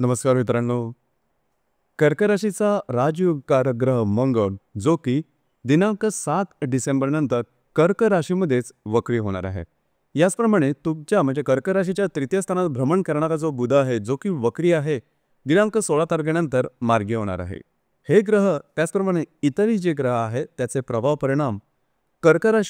नमस्कार मित्रांनो कर्कराशीचा राजयोगकारक ग्रह मंगळ जो की दिनांक सात डिसेंबरनंतर कर्क राशीमध्येच वक्री होणार आहे याचप्रमाणे तुमच्या म्हणजे कर्कराशीच्या तृतीय स्थानात भ्रमण करणारा जो बुध आहे जो की वक्री आहे दिनांक सोळा तारखेनंतर मार्गी होणार आहे हे ग्रह त्याचप्रमाणे इतरही जे ग्रह आहेत त्याचे प्रभाव परिणाम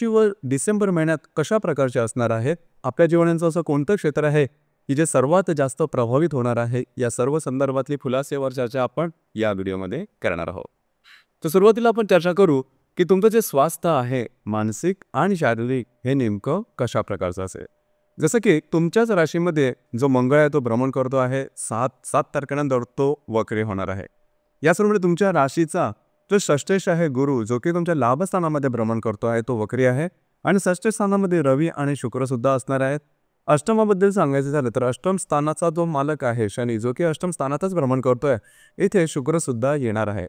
व डिसेंबर महिन्यात कशा प्रकारचे असणार आहेत आपल्या जीवनांचं असं कोणतं क्षेत्र आहे की जे सर्वात जास्त प्रभावित होणार आहे या सर्व संदर्भातली खुलासेवर चर्चा आपण या व्हिडिओमध्ये करणार आहोत तर सुरुवातीला आपण चर्चा करू की तुमचं जे स्वास्थ्य आहे मानसिक आणि शारीरिक हे नेमकं कशा प्रकारचं असेल जसं की तुमच्याच राशीमध्ये जो मंगळ आहे तो भ्रमण करतो आहे सात सात तारखेनंतर तो वक्रे होणार आहे याचबरोबर तुमच्या राशीचा जो षष्टेश आहे गुरु जो की तुमच्या लाभस्थानामध्ये भ्रमण करतो आहे तो वक्री आहे आणि स्थानामध्ये रवी आणि शुक्रसुद्धा असणार आहेत अष्टमाबद्दल सांगायचं झालं तर अष्टम स्थानाचा जो मालक आहे शनी जो की अष्टम स्थानातच भ्रमण करतोय इथे शुक्र सुद्धा येणार आहे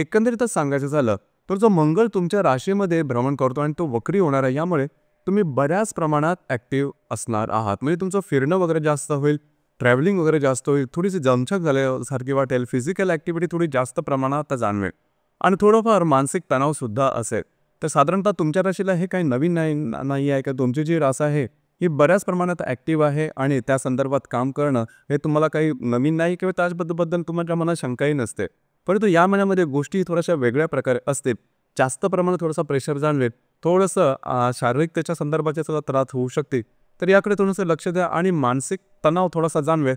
एकंदरीतच सांगायचं झालं तर जो मंगल तुमच्या राशीमध्ये भ्रमण करतो आणि तो वक्री होणार आहे यामुळे तुम्ही बऱ्याच प्रमाणात ॲक्टिव्ह असणार आहात म्हणजे तुमचं फिरणं वगैरे जास्त होईल ट्रॅव्हलिंग वगैरे जास्त होईल थोडीशी जमछक झाल्यासारखी वाटेल फिजिकल ऍक्टिव्हिटी थोडी जास्त प्रमाणात जाणवेल आणि थोडंफार मानसिक तणावसुद्धा असेल तर साधारणतः तुमच्या राशीला हे काही नवीन नाही नाही आहे का तुमची जी रास आहे ही बऱ्याच प्रमाणात ॲक्टिव्ह आहे आणि त्या संदर्भात काम करणं हे तुम्हाला काही नवीन नाही किंवा त्याचबद्दलबद्दल तुमच्या मनात शंकाही नसते परंतु या महिन्यामध्ये गोष्टी थोड्याशा वेगळ्या प्रकारे असते जास्त प्रमाणात थोडंसं प्रेशर जाणवेल थोडंसं शारीरिक त्याच्या संदर्भाचे सुद्धा त्रास होऊ शकते तर याकडे थोडंसं लक्ष द्या आणि मानसिक तणाव थोडासा जाणवेल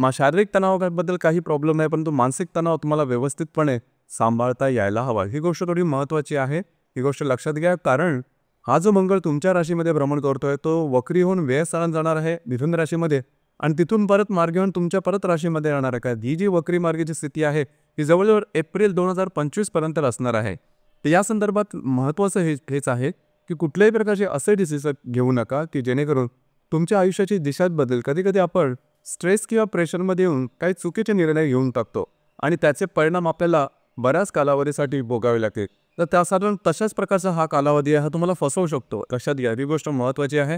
मा शारीरिक तणावाबद्दल काही प्रॉब्लेम नाही परंतु मानसिक तणाव तुम्हाला व्यवस्थितपणे सांभाळता यायला हवा ही गोष्ट थोडी महत्त्वाची आहे ही गोष्ट लक्षात घ्या कारण हा जो मंगळ तुमच्या राशीमध्ये भ्रमण करतोय तो वक्री होऊन व्ययस्थानात जाणार आहे मिथुन राशीमध्ये आणि तिथून परत मार्ग होऊन तुमच्या परत राशीमध्ये येणार आहे का ही जी वक्री मार्गेची स्थिती आहे ही जवळजवळ एप्रिल दोन हजार पंचवीसपर्यंत पर्यंत असणार आहे तर या संदर्भात महत्त्वाचं हे हेच आहे की कुठल्याही प्रकारचे असे डिसिजन घेऊ नका की जेणेकरून तुमच्या आयुष्याची दिशात बदल कधीकधी आपण स्ट्रेस किंवा प्रेशरमध्ये येऊन काही चुकीचे निर्णय घेऊन टाकतो आणि त्याचे परिणाम आपल्याला बऱ्याच कालावधीसाठी भोगावे लागतील तर त्या साधारण तशाच प्रकारचा हा कालावधी आहे हा तुम्हाला फसवू शकतो कशात घ्या ही गोष्ट महत्त्वाची आहे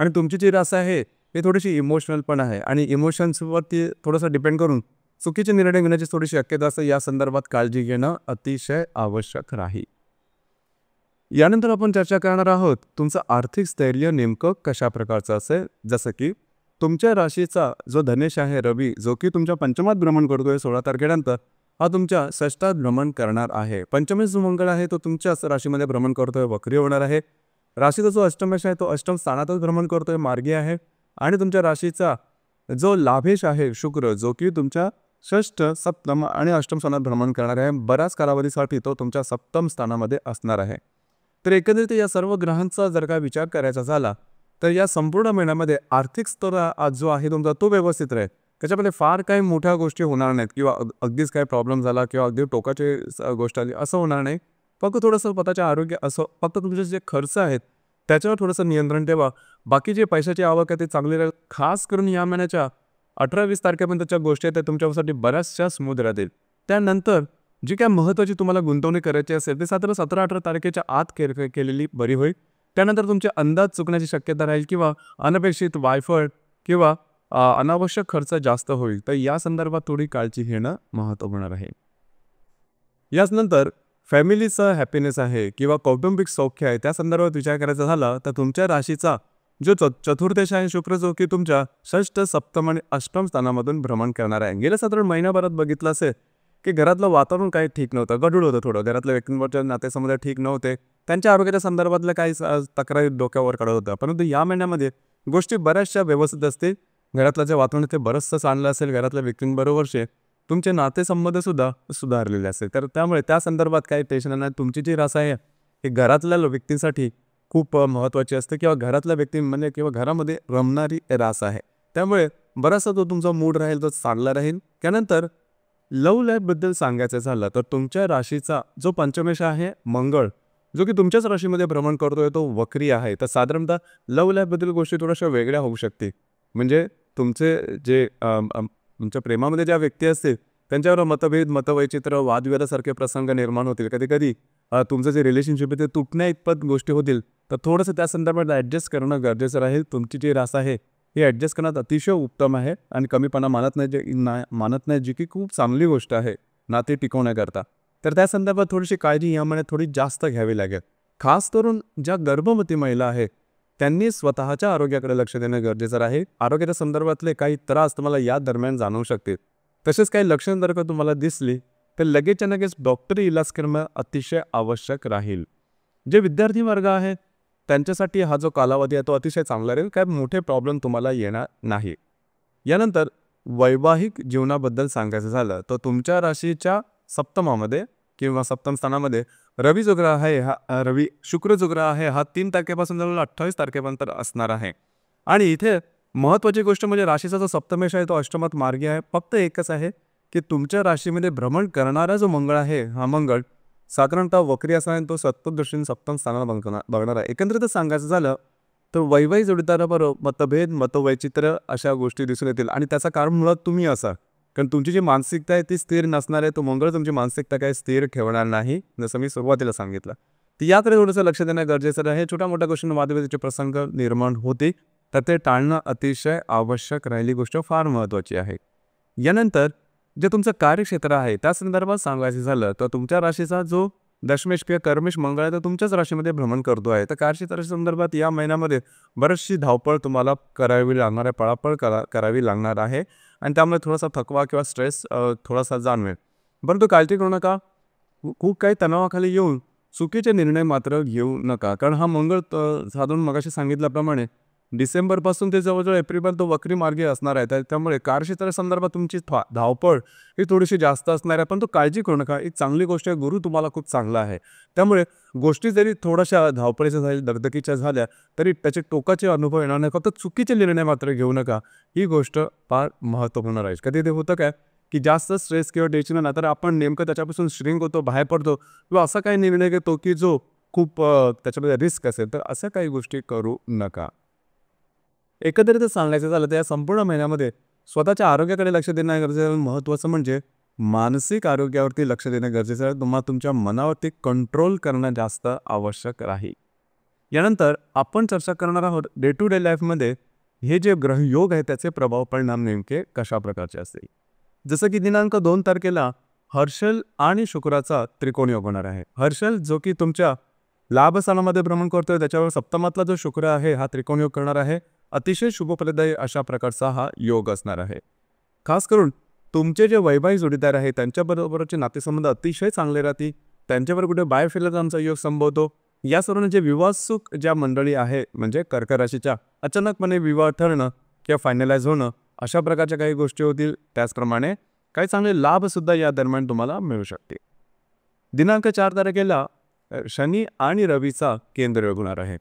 आणि तुमची जी रास आहे हे थोडीशी इमोशनल पण आहे आणि इमोशन्सवरती थोडंसं डिपेंड करून चुकीचे निर्णय घेण्याची थोडीशी शक्यता असते या संदर्भात काळजी घेणं अतिशय आवश्यक राहील यानंतर आपण चर्चा करणार आहोत तुमचं आर्थिक स्थैर्य नेमकं कशा प्रकारचं असेल जसं की तुमच्या राशीचा जो धनेश आहे रवी जो की तुमच्या पंचमात भ्रमण करतोय सोळा तारखेनंतर हा तुमच्या षष्टात भ्रमण करणार आहे पंचमेश जो मंगळ आहे तो तुमच्याच राशीमध्ये भ्रमण करतोय वक्री होणार आहे राशीचा जो अष्टमेश आहे तो अष्टम स्थानातच भ्रमण करतोय मार्गी आहे आणि तुमच्या राशीचा जो लाभेश आहे शुक्र जो की तुमच्या षष्ठ सप्तम आणि अष्टम स्थानात भ्रमण करणार आहे बऱ्याच कालावधीसाठी तो तुमच्या सप्तम स्थानामध्ये असणार आहे तर एकंदरीत या सर्व ग्रहांचा जर का विचार करायचा झाला तर या संपूर्ण महिन्यामध्ये आर्थिक स्तर आज जो आहे तुमचा तो व्यवस्थित राहील त्याच्यामध्ये फार काही मोठ्या गोष्टी होणार नाहीत किंवा अगदीच काय प्रॉब्लेम झाला किंवा अगदी टोकाची गोष्ट आली असं होणार नाही फक्त थोडंसं स्वतःच्या आरोग्य असं फक्त तुमचे जे खर्च आहेत त्याच्यावर थोडंसं नियंत्रण ठेवा बाकी जे पैशाची आवक आहे ते चांगली राहील खास करून या महिन्याच्या अठरा वीस तारखेपर्यंतच्या गोष्टी आहेत त्या तुमच्यासाठी बऱ्याचशा स्मूथ राहतील त्यानंतर जी काय महत्त्वाची तुम्हाला गुंतवणूक करायची असेल ते साधारण सतरा अठरा तारखेच्या आत के केलेली बरी होईल त्यानंतर तुमचे अंदाज चुकण्याची शक्यता राहील किंवा अनपेक्षित वायफळ किंवा अनावश्यक खर्च जास्त होईल तर या संदर्भात थोडी काळजी घेणं महत्त्व होणार आहे याच नंतर फॅमिलीचं हॅपीनेस आहे किंवा कौटुंबिक सौख्य आहे त्या संदर्भात विचार करायचा झाला तर तुमच्या राशीचा जो च चतुर्देश आहे शुक्र जो की तुमच्या षष्ठ सप्तम आणि अष्टम स्थानामधून भ्रमण करणार आहे गेल्या साधारण महिन्याभरात बघितलं असेल की घरातलं वातावरण काही ठीक नव्हतं गडूळ होतं थोडं घरातल्या व्यक्तींवरच्या नातेसंबंध ठीक नव्हते त्यांच्या आरोग्याच्या संदर्भातल्या काही तक्रारी डोक्यावर काढत होत्या परंतु या महिन्यामध्ये गोष्टी बऱ्याचशा व्यवस्थित असतील घरातलं जे वातावरण ते बरंचसं चांगलं असेल घरातल्या व्यक्तींबरोबरचे तुमचे नातेसंबंध सुद्धा सुधारलेले असेल तर त्यामुळे त्या संदर्भात काही टेन्शन नाही तुमची जी रास आहे ही घरातल्या व्यक्तींसाठी खूप महत्त्वाची असते किंवा घरातल्या म्हणजे किंवा घरामध्ये रमणारी रास आहे त्यामुळे बराचसा तो तुमचा मूड राहील तो चांगला राहील त्यानंतर लव लाईफबद्दल सांगायचं झालं तर तुमच्या राशीचा जो पंचमेश आहे मंगळ जो की तुमच्याच राशीमध्ये भ्रमण करतोय तो वक्री आहे तर साधारणतः लव्ह लाईफबद्दल गोष्टी थोड्याशा वेगळ्या होऊ शकते म्हणजे तुमचे जे तुमच्या प्रेमामध्ये ज्या व्यक्ती असतील त्यांच्यावर मतभेद मतवैचित्र वादविवादासारखे प्रसंग निर्माण होतील कधी कधी तुमचं जे रिलेशनशिप आहे ते तुटण्या इतपत गोष्टी होतील तर थोडंसं त्या संदर्भात ॲडजस्ट करणं गरजेचं राहील तुमची जी रास आहे ही ॲडजस्ट करण्यात अतिशय उत्तम आहे आणि कमीपणा मानत नाही जे ना मानत नाही जी की खूप चांगली गोष्ट आहे नाते टिकवण्याकरता तर त्या संदर्भात थोडीशी काळजी या थोडी जास्त घ्यावी लागेल खास करून ज्या गर्भवती महिला आहेत त्यांनी स्वतःच्या आरोग्याकडे लक्ष देणं गरजेचं आहे आरोग्याच्या संदर्भातले काही त्रास तुम्हाला या दरम्यान जाणवू शकतील तसेच काही लक्षण जर का तुम्हाला दिसली तर लगेचच्या लगेच डॉक्टरी इलाज करणं अतिशय आवश्यक राहील जे विद्यार्थी वर्ग आहेत त्यांच्यासाठी हा जो कालावधी आहे तो अतिशय चांगला राहील काय मोठे प्रॉब्लेम तुम्हाला येणार नाही यानंतर वैवाहिक जीवनाबद्दल सांगायचं झालं तर तुमच्या राशीच्या सप्तमामध्ये किंवा सप्तम स्थानामध्ये रवी जो ग्रह आहे हा रवी शुक्र जो ग्रह आहे हा तीन तारखेपासून जवळ अठ्ठावीस तारखेपर्यंत असणार आहे आणि इथे महत्त्वाची गोष्ट म्हणजे राशीचा जो सप्तमेश आहे तो अष्टमत मार्गी आहे फक्त एकच आहे की तुमच्या राशीमध्ये भ्रमण करणारा जो मंगळ आहे हा मंगळ साधारणतः वक्री असणार तो सत्तदृष्टीने सप्तम स्थानाला बघणार बघणार आहे एकंदरीत सांगायचं झालं तर वैवाही जोडीदाराबरोबर मतभेद मतवैचित्र्य अशा गोष्टी दिसून येतील आणि त्याचा कारण मुळात तुम्ही असा कारण तुमची जी मानसिकता आहे ती स्थिर नसणार आहे तो मंगळ तुमची मानसिकता काही स्थिर ठेवणार नाही जसं मी सुरुवातीला सांगितलं तर याकडे थोडंसं लक्ष देणं गरजेचं आहे छोट्या मोठ्या गोष्टी वादविवादाचे प्रसंग निर्माण होते तर ते टाळणं अतिशय आवश्यक राहिली गोष्ट फार महत्त्वाची आहे यानंतर जे तुमचं कार्यक्षेत्र आहे त्या संदर्भात सांगायचं झालं तर तुमच्या राशीचा जो दशमेश किंवा कर्मेश मंगळ आहे तो तुमच्याच राशीमध्ये भ्रमण करतो आहे तर कार्यक्षेत्राच्या संदर्भात या महिन्यामध्ये बरीचशी धावपळ तुम्हाला करावी लागणार आहे पळापळ करा करावी लागणार आहे आणि त्यामुळे थोडासा थकवा किंवा स्ट्रेस थोडासा जाणवेल परंतु काळजी करू नका खूप काही तणावाखाली येऊन चुकीचे निर्णय मात्र घेऊ नका कारण हा मंगळ साधून मगाशी सांगितल्याप्रमाणे डिसेंबरपासून ते जवळजवळ एप्रिलपर्यंत वक्री मार्गे असणार आहे त्यामुळे कार संदर्भात तुमची धावपळ ही थोडीशी जास्त असणार आहे पण तो काळजी करू नका ही चांगली गोष्ट आहे गुरु तुम्हाला खूप चांगला आहे त्यामुळे गोष्टी जरी थोड्याशा धावपळीच्या झाल्या दगदगीच्या झाल्या तरी त्याचे टोकाचे अनुभव येणार नाही फक्त चुकीचे निर्णय मात्र घेऊ नका ही गोष्ट फार महत्त्वपूर्ण राहील कधी ते होतं काय की जास्त स्ट्रेस किंवा टेन्शन नाही तर आपण नेमकं त्याच्यापासून श्रिंक होतो बाहेर पडतो किंवा असा काही निर्णय घेतो की जो खूप त्याच्यामध्ये रिस्क असेल तर अशा काही गोष्टी करू नका एकत्रित सांगायचं झालं तर या संपूर्ण महिन्यामध्ये स्वतःच्या आरोग्याकडे लक्ष देणं गरजेचं महत्त्वाचं म्हणजे मानसिक आरोग्यावरती लक्ष देणं गरजेचं आहे तुम्हाला तुमच्या मनावरती कंट्रोल करणं जास्त आवश्यक राहील यानंतर आपण चर्चा करणार आहोत डे टू डे लाईफमध्ये हे जे ग्रहयोग आहे त्याचे प्रभाव परिणाम नेमके कशा प्रकारचे असतील जसं की दिनांक दोन तारखेला हर्षल आणि शुक्राचा त्रिकोण योग होणार आहे हर्षल जो की तुमच्या लाभस्थानामध्ये भ्रमण करतोय त्याच्यावर सप्तमातला जो शुक्र आहे हा त्रिकोण योग करणार आहे अतिशय शुभफलदायी अशा प्रकारचा हा योग असणार आहे खास करून तुमचे जे वैवाहिक जोडीदार आहे त्यांच्याबरोबरचे नातेसंबंध अतिशय चांगले राहतील त्यांच्यावर कुठे बाय योग संभवतो या सर्वांना जे विवाह सुख ज्या मंडळी आहे म्हणजे कर्क राशीच्या अचानकपणे विवाह ठरणं किंवा फायनलाइज होणं अशा प्रकारच्या काही गोष्टी होतील त्याचप्रमाणे काही चांगले लाभसुद्धा या दरम्यान तुम्हाला मिळू शकते दिनांक चार तारखेला शनी आणि रवीचा केंद्र योग होणार आहे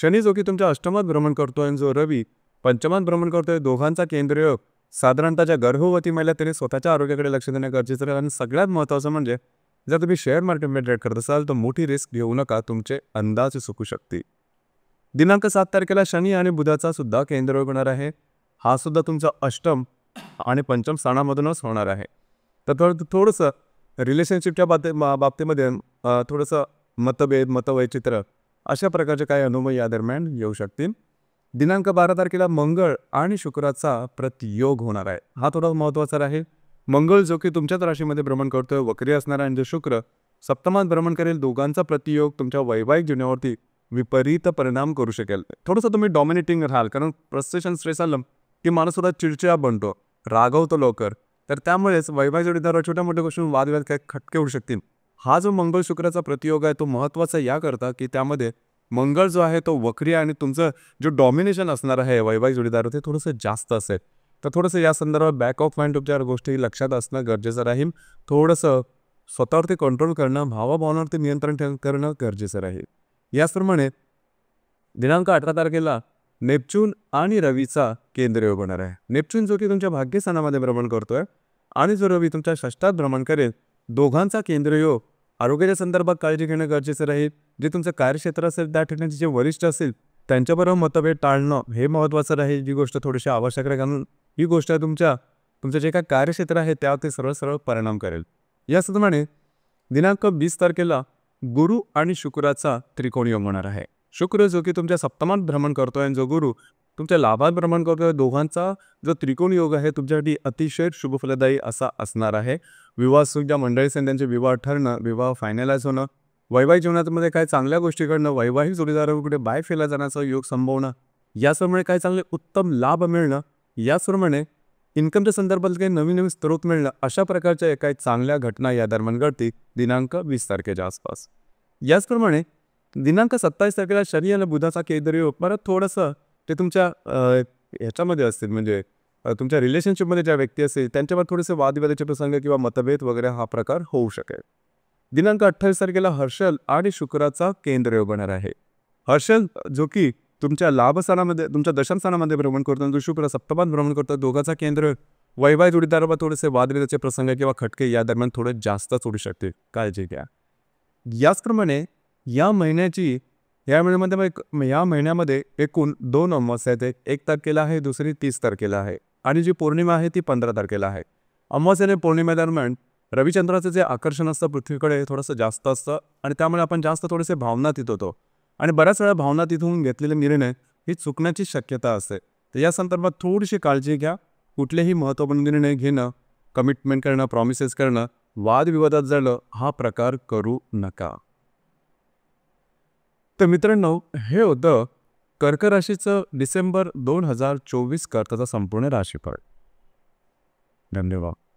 शनी जो की तुमच्या अष्टमात भ्रमण करतोय आणि जो रवी पंचमात भ्रमण करतोय दोघांचा केंद्रयोग साधारणतः ज्या गर्भवती महिला तरी स्वतःच्या आरोग्याकडे लक्ष देणं गरजेचं राहील आणि सगळ्यात महत्त्वाचं म्हणजे जर तुम्ही शेअर मार्केटमध्ये ट्रेड करत असाल तर मोठी रिस्क घेऊ नका तुमचे अंदाज चुकू शकते दिनांक सात तारखेला शनी आणि बुधाचा सुद्धा केंद्रयोग होणार आहे हा सुद्धा तुमचा अष्टम आणि पंचम स्थानामधूनच होणार आहे तर थोडं थोडंसं रिलेशनशिपच्या बाबतीमध्ये थोडंसं मतभेद मतवैचित्र अशा प्रकारचे काही अनुभव या दरम्यान येऊ शकतील दिनांक बारा तारखेला मंगळ आणि शुक्राचा प्रतियोग होणार आहे हा थोडा महत्त्वाचा राहील मंगळ जो की तुमच्याच राशीमध्ये भ्रमण करतोय वक्री असणार आणि जो शुक्र सप्तमात भ्रमण करेल दोघांचा प्रतियोग तुमच्या वैवाहिक जीवनावरती विपरीत परिणाम करू शकेल थोडंसं तुम्ही डॉमिनेटिंग राहाल कारण प्रसेशन स्ट्रेस आलं की माणूस सुद्धा चिडचिडा बनतो रागवतो लवकर तर त्यामुळेच वैवाहिक जोडीदारावर छोट्या मोठ्या गोष्टी वादविवाद काही खटके होऊ शकतील हा जो मंगळ शुक्राचा प्रतियोग आहे तो महत्त्वाचा याकरता की त्यामध्ये मंगळ जो आहे तो वक्री आणि तुमचं जो डॉमिनेशन असणार आहे वैवाहिक जोडीदार ते थोडंसं जास्त असेल तर थोडंसं या संदर्भात बॅक ऑफ माइंड उपचार गोष्टी लक्षात असणं गरजेचं राहील थोडंसं स्वतःवरती कंट्रोल करणं भावाभावनावरती नियंत्रण करणं गरजेचं राहील याचप्रमाणे दिनांक अठरा तारखेला नेपच्यून आणि रवीचा केंद्रयोग होणार आहे नेपच्यून जो की तुमच्या भाग्यस्थानामध्ये भ्रमण करतोय आणि जो रवी तुमच्या षष्टात भ्रमण करेल दोघांचा केंद्रयोग आरोग्याच्या संदर्भात काळजी घेणं गरजेचं राहील जे तुमचं कार्यक्षेत्र असेल त्या ठिकाणी जे वरिष्ठ असेल त्यांच्याबरोबर मतभेद टाळणं हे महत्त्वाचं राहील ही गोष्ट थोडीशी आवश्यक आहे कारण ही गोष्ट तुमच्या तुमचं जे काय कार्यक्षेत्र आहे त्यावरती सरळ सरळ परिणाम करेल याचप्रमाणे दिनांक वीस तारखेला गुरु आणि शुक्राचा त्रिकोण योग होणार आहे शुक्र जो की तुमच्या सप्तमात भ्रमण करतो जो गुरु तुमच्या लाभात भ्रमण करतो दोघांचा जो त्रिकोण योग आहे तुमच्यासाठी अतिशय शुभफलदायी असा असणार आहे विवाह सुद्धा मंडळी त्यांचे विवाह ठरणं विवाह फायनलाइज होणं वैवाहिक जीवनामध्ये काय चांगल्या गोष्टी घडणं वैवाहिक कुठे बाय फेला जाण्याचा योग संभवणं याचप्रमाणे काही चांगले उत्तम लाभ मिळणं याचप्रमाणे इन्कमच्या संदर्भात काही नवीन नवीन स्त्रोत मिळणं अशा प्रकारच्या एका चांगल्या घटना या दरम्यान घडतील दिनांक वीस तारखेच्या आसपास याचप्रमाणे दिनांक सत्तावीस तारखेला शनी आणि बुधाचा केंद्रीय योग परत थोडंसं ते तुमच्या ह्याच्यामध्ये असतील म्हणजे तुमच्या रिलेशनशिपमध्ये ज्या व्यक्ती असतील त्यांच्यावर थोडेसे वादविवादाचे प्रसंग किंवा मतभेद वगैरे हा प्रकार होऊ शकेल दिनांक अठ्ठावीस तारखेला हर्षल आणि शुक्राचा केंद्र होणार आहे हर्षल जो की तुमच्या लाभस्थानामध्ये तुमच्या दशमस्थानामध्ये भ्रमण करतो शुक्र सप्तमात भ्रमण करतो दोघाचा केंद्र वैवाहिक जोडीदारावर थोडेसे वादविवादाचे प्रसंग किंवा खटके या दरम्यान थोडे जास्तच उडू शकते काळजी घ्या याचप्रमाणे या महिन्याची या महिन्यामध्ये या महिन्यामध्ये एकूण दोन अमावस्या आहेत एक तारखेला आहे दुसरी तीस तारखेला आहे आणि जी पौर्णिमा आहे ती पंधरा तारखेला आहे अमावस्याने पौर्णिमेदरम्यान रविचंद्राचं जे आकर्षण असतं पृथ्वीकडे थोडंसं जास्त असतं आणि त्यामुळे आपण जास्त थोडेसे भावना तिथ होतो आणि बऱ्याच वेळा भावना तिथून घेतलेले निर्णय ही चुकण्याची शक्यता असते तर या संदर्भात थोडीशी काळजी घ्या कुठलेही महत्त्वपूर्ण निर्णय घेणं कमिटमेंट करणं प्रॉमिसेस करणं वादविवादात जाणं हा प्रकार करू नका तर मित्रांनो हे होतं कर्क राशीचं डिसेंबर दोन हजार चोवीस कर्ताचं संपूर्ण राशीफळ धन्यवाद